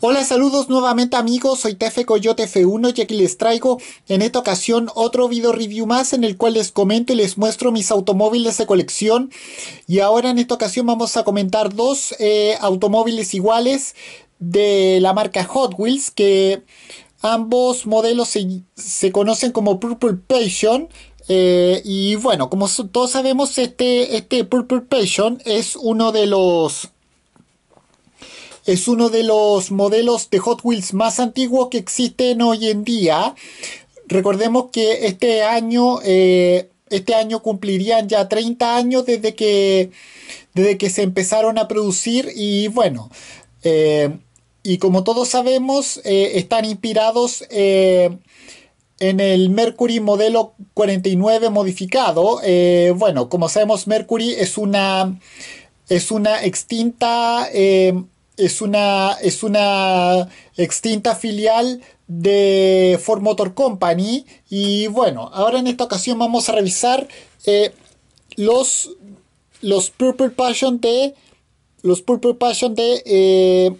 Hola, saludos nuevamente amigos, soy Tefe Coyote F1 y aquí les traigo en esta ocasión otro video review más en el cual les comento y les muestro mis automóviles de colección y ahora en esta ocasión vamos a comentar dos eh, automóviles iguales de la marca Hot Wheels que ambos modelos se, conocen como Purple Passion eh, y bueno, como todos sabemos, este, este Purple Passion es uno de los es uno de los modelos de Hot Wheels más antiguos que existen hoy en día. Recordemos que este año, eh, este año cumplirían ya 30 años desde que, desde que se empezaron a producir y bueno, eh, y como todos sabemos, eh, están inspirados en el Mercury modelo 49 modificado. bueno, como sabemos, Mercury es una, es una extinta es una, es una extinta filial de Ford Motor Company. Y bueno, ahora en esta ocasión vamos a revisar eh, los, los Purple Passion de los Purple Passion de eh,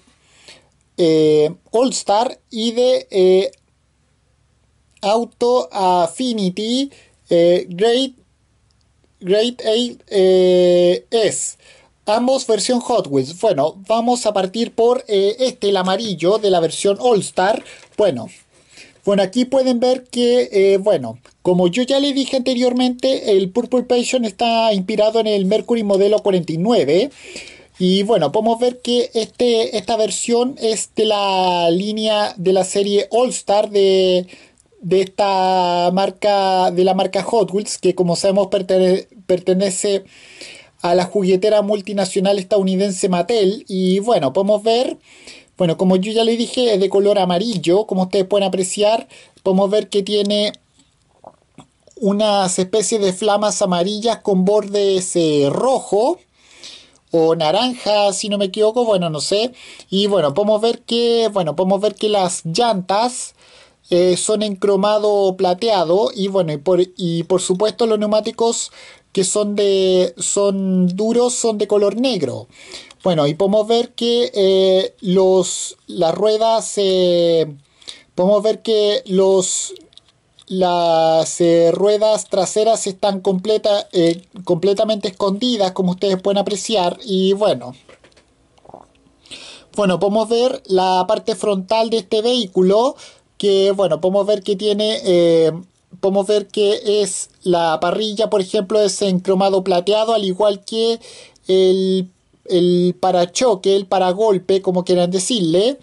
eh, All Star y de Auto Affinity Great Great S. Ambos versión Hot Wheels. Bueno, vamos a partir por eh, este, el amarillo de la versión All Star. Bueno, bueno, aquí pueden ver que, eh, bueno, como yo ya le dije anteriormente, el Purple Passion está inspirado en el Mercury modelo 49. Y bueno, podemos ver que este, esta versión es de la línea de la serie All Star de, de esta marca, de la marca Hot Wheels, que como sabemos pertenece a la juguetera multinacional estadounidense Mattel. Y bueno, podemos ver, bueno, como yo ya le dije, es de color amarillo, como ustedes pueden apreciar, podemos ver que tiene unas especies de flamas amarillas con bordes rojos. Eh, rojo o naranja, si no me equivoco, bueno, no sé. Y bueno, podemos ver que, bueno, podemos ver que las llantas eh, son en cromado plateado y bueno, por, y por supuesto los neumáticos que son de son duros, son de color negro. Bueno, y podemos ver que eh, los, las ruedas, podemos ver que los, las eh, ruedas traseras están completa, eh, completamente escondidas, como ustedes pueden apreciar, y bueno. Bueno, podemos ver la parte frontal de este vehículo, que bueno, podemos ver que tiene podemos ver que es la parrilla, por ejemplo, es en cromado plateado, al igual que el, parachoque, el paragolpe, como quieran decirle.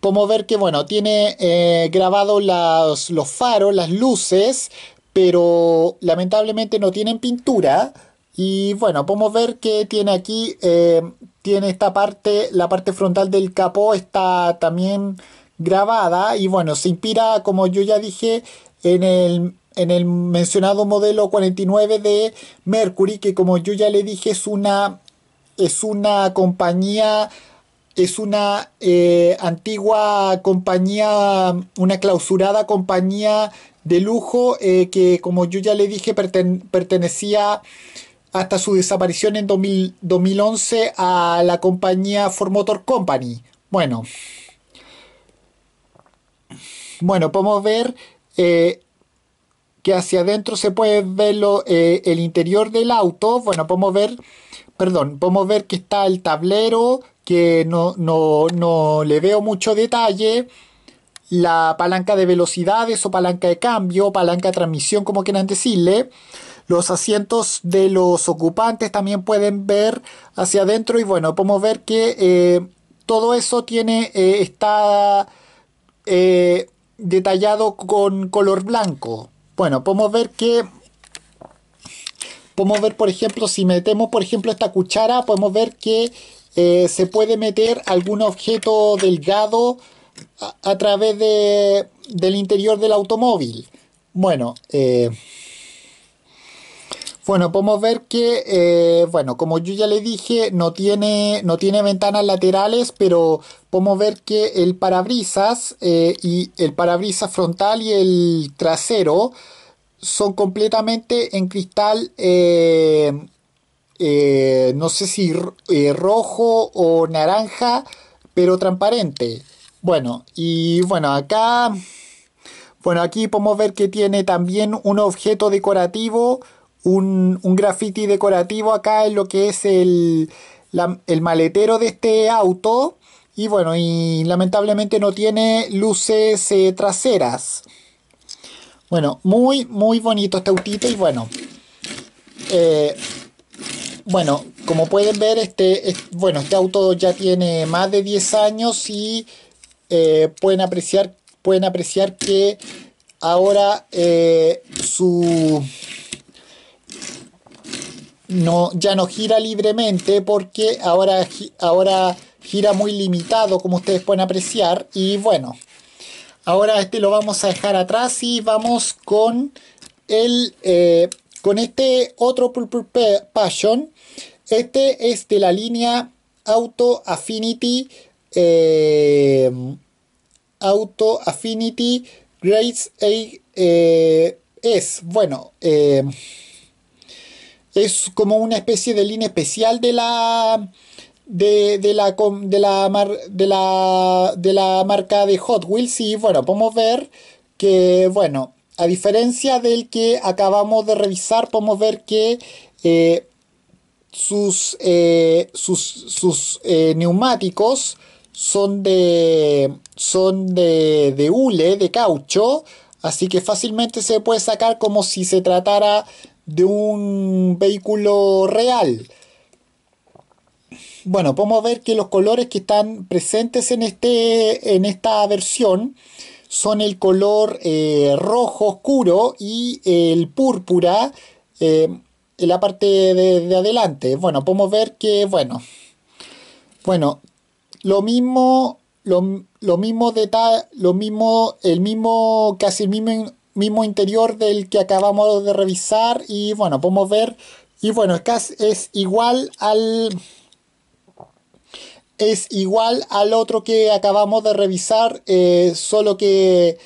Podemos ver que, bueno, tiene eh, grabados los faros, las luces, pero lamentablemente no tienen pintura. Y bueno, podemos ver que tiene aquí, eh, tiene esta parte, la parte frontal del capó está también grabada y bueno, se inspira, como yo ya dije, en el, mencionado modelo 49 de Mercury, que como yo ya le dije es una, es una compañía es una eh, antigua compañía, una clausurada compañía de lujo eh, que, como yo ya le dije, pertenecía hasta su desaparición en 2011 a la compañía Ford Motor Company. Bueno, bueno, podemos ver eh, que hacia adentro se puede ver eh, el interior del auto. Bueno, podemos ver, perdón, podemos ver que está el tablero, que no, no, no le veo mucho detalle. La palanca de velocidades o palanca de cambio, palanca de transmisión, como quieran decirle. Los asientos de los ocupantes también pueden ver hacia adentro y bueno, podemos ver que eh, todo eso tiene, esta... está detallado con color blanco. Bueno, podemos ver que podemos ver por ejemplo si metemos por ejemplo esta cuchara podemos ver que eh, se puede meter algún objeto delgado a, través de, del interior del automóvil bueno eh, bueno podemos ver que eh, bueno como yo ya le dije no tiene no tiene ventanas laterales pero podemos ver que el parabrisas eh, y el parabrisas frontal y el trasero son completamente en cristal eh, eh, no sé si rojo o naranja pero transparente bueno y bueno acá bueno aquí podemos ver que tiene también un objeto decorativo un, graffiti decorativo acá en lo que es el, el maletero de este auto y bueno, y lamentablemente no tiene luces eh, traseras. Bueno, muy, muy bonito este autito y bueno. Eh, bueno, como pueden ver, este, bueno, este auto ya tiene más de 10 años y eh, pueden, apreciar, pueden apreciar que ahora su... No, ya no gira libremente porque ahora, ahora gira muy limitado como ustedes pueden apreciar y bueno ahora este lo vamos a dejar atrás y vamos con el eh, con este otro Purple Passion este es de la línea Auto Affinity eh, Auto Affinity Grace A es eh, bueno es como una especie de línea especial de la de, de, la, de, la de, la, de la marca de Hot Wheels y bueno, podemos ver que, bueno, a diferencia del que acabamos de revisar, podemos ver que eh, eh, sus, sus, eh, neumáticos son de son de, de hule, de caucho, así que fácilmente se puede sacar como si se tratara de un vehículo real bueno, podemos ver que los colores que están presentes en, este, en esta versión son el color eh, rojo oscuro y el púrpura eh, en la parte de, adelante. Bueno, podemos ver que, bueno, bueno, lo mismo, lo, lo mismo detalle, lo mismo, el mismo, casi el mismo, mismo interior del que acabamos de revisar y bueno, podemos ver, y bueno, es, es igual al es igual al otro que acabamos de revisar, eh, solo que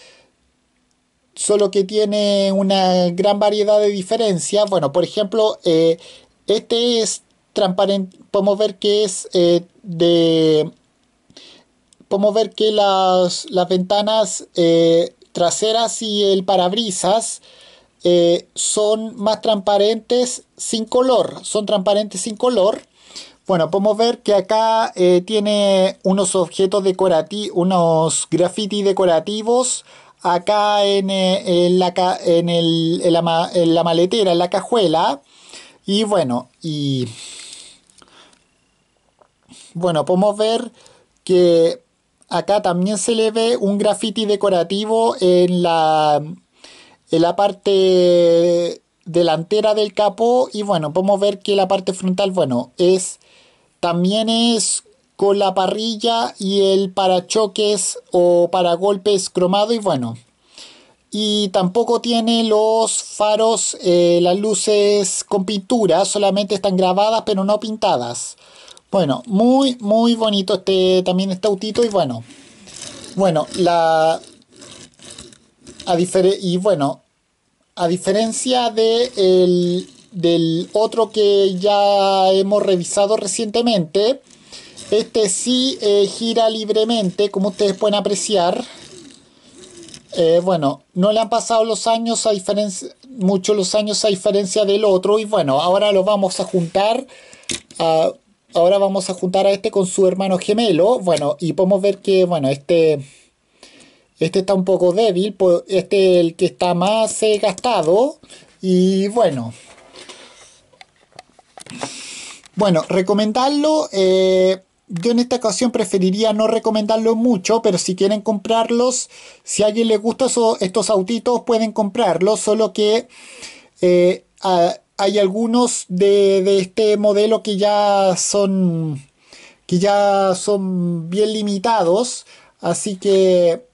solo que tiene una gran variedad de diferencias. Bueno, por ejemplo, eh, este es transparente, podemos ver que es eh, de, podemos ver que las, las ventanas traseras y el parabrisas son más transparentes sin color, son transparentes sin color. Bueno, podemos ver que acá eh, tiene unos objetos decorativos, unos graffiti decorativos. Acá en, eh, la, en, la, maletera, en la cajuela. Y bueno, y... Bueno, podemos ver que acá también se le ve un graffiti decorativo en la, en la parte delantera del capó y bueno, podemos ver que la parte frontal, bueno, es también es con la parrilla y el parachoques o paragolpes cromado y bueno. Y tampoco tiene los faros, eh, las luces con pintura, solamente están grabadas pero no pintadas. Bueno, muy, muy bonito este, también este autito y bueno. Bueno, la... A y bueno, a diferencia de el del otro que ya hemos revisado recientemente. Este sí eh, gira libremente, como ustedes pueden apreciar. Eh, bueno, no le han pasado los años a diferencia, mucho los años a diferencia del otro. Y bueno, ahora lo vamos a juntar. ahora vamos a juntar a este con su hermano gemelo. Bueno, y podemos ver que, bueno, este... Este está un poco débil, este es el que está más eh, gastado. Y bueno, bueno, recomendarlo. Eh, yo en esta ocasión preferiría no recomendarlo mucho, pero si quieren comprarlos, si a alguien le gusta estos autitos, pueden comprarlos. Solo que eh, hay algunos de, este modelo que ya son que ya son bien limitados. Así que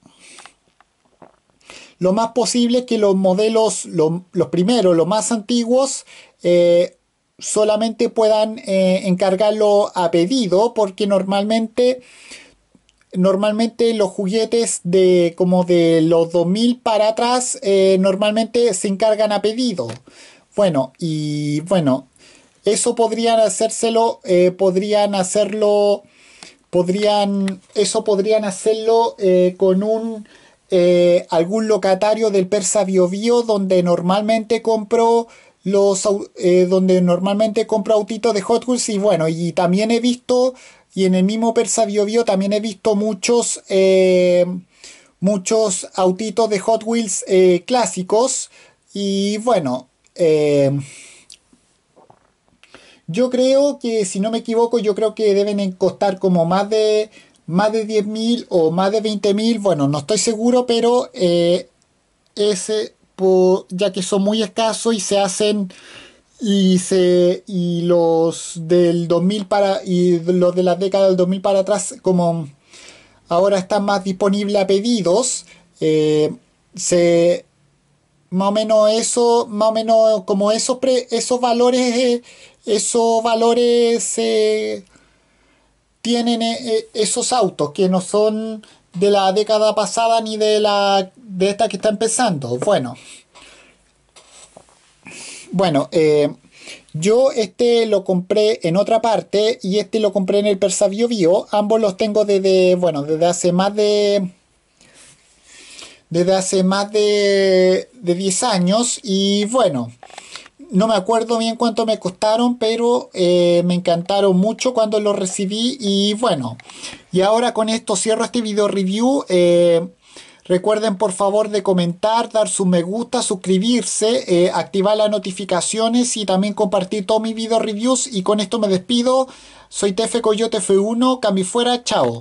lo más posible es que los modelos, los primeros, los más antiguos, eh, solamente puedan eh, encargarlo a pedido porque normalmente normalmente los juguetes de como de los 2000 para atrás eh, normalmente se encargan a pedido bueno y bueno eso podrían hacérselo eh, podrían hacerlo podrían eso podrían hacerlo con un algún locatario del persa biobío donde normalmente compro los eh, donde normalmente compro autitos de Hot Wheels y bueno, y también he visto, y en el mismo Persa Bio, también he visto muchos, eh, muchos autitos de Hot Wheels eh, clásicos y bueno, yo creo que si no me equivoco, yo creo que deben costar como más de más de 10.000 o más de 20.000, bueno, no estoy seguro, pero ese ya que son muy escasos y se hacen y y los del 2000 para y los de la década del 2000 para atrás como ahora están más disponibles a pedidos eh, se más o menos eso más o menos como esos esos valores eh, esos valores eh, tienen esos autos que no son de la década pasada ni de la de esta que está empezando. Bueno, bueno, eh, yo este lo compré en otra parte y este lo compré en el Persa Bio Ambos los tengo desde, bueno, desde hace más de desde hace más de, de 10 años y bueno no me acuerdo bien cuánto me costaron, pero eh, me encantaron mucho cuando los recibí y bueno, y ahora con esto cierro este video review. Eh, recuerden por favor de comentar, dar su me gusta, suscribirse, eh, activar las notificaciones y también compartir todos mis video reviews. Y con esto me despido. Soy Tefe Coyote F1, Cami fuera, chao.